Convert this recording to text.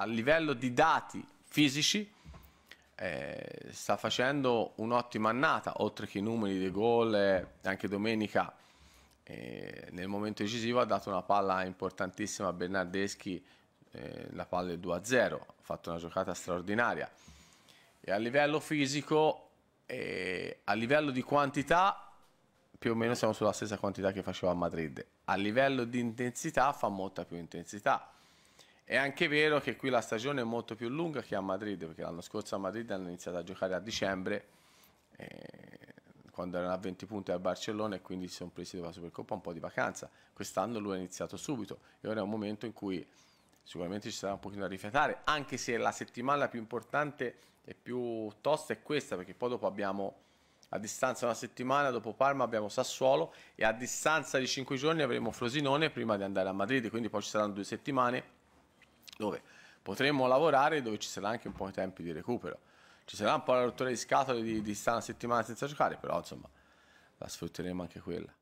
a livello di dati fisici eh, sta facendo un'ottima annata, oltre che i numeri dei gol, eh, anche domenica eh, nel momento decisivo ha dato una palla importantissima a Bernardeschi, eh, la palla del 2-0, ha fatto una giocata straordinaria. E a livello fisico, eh, a livello di quantità, più o meno siamo sulla stessa quantità che faceva a Madrid. A livello di intensità fa molta più intensità è anche vero che qui la stagione è molto più lunga che a Madrid, perché l'anno scorso a Madrid hanno iniziato a giocare a dicembre, eh, quando erano a 20 punti al Barcellona e quindi si sono presi dalla Supercoppa un po' di vacanza. Quest'anno lui ha iniziato subito e ora è un momento in cui sicuramente ci sarà un pochino da rifiatare, anche se la settimana più importante e più tosta è questa, perché poi dopo abbiamo a distanza una settimana, dopo Parma abbiamo Sassuolo e a distanza di 5 giorni avremo Frosinone prima di andare a Madrid, quindi poi ci saranno due settimane dove potremmo lavorare, dove ci sarà anche un po' di tempo di recupero. Ci sarà un po' la rottura di scatole di, di stare una settimana senza giocare, però insomma la sfrutteremo anche quella.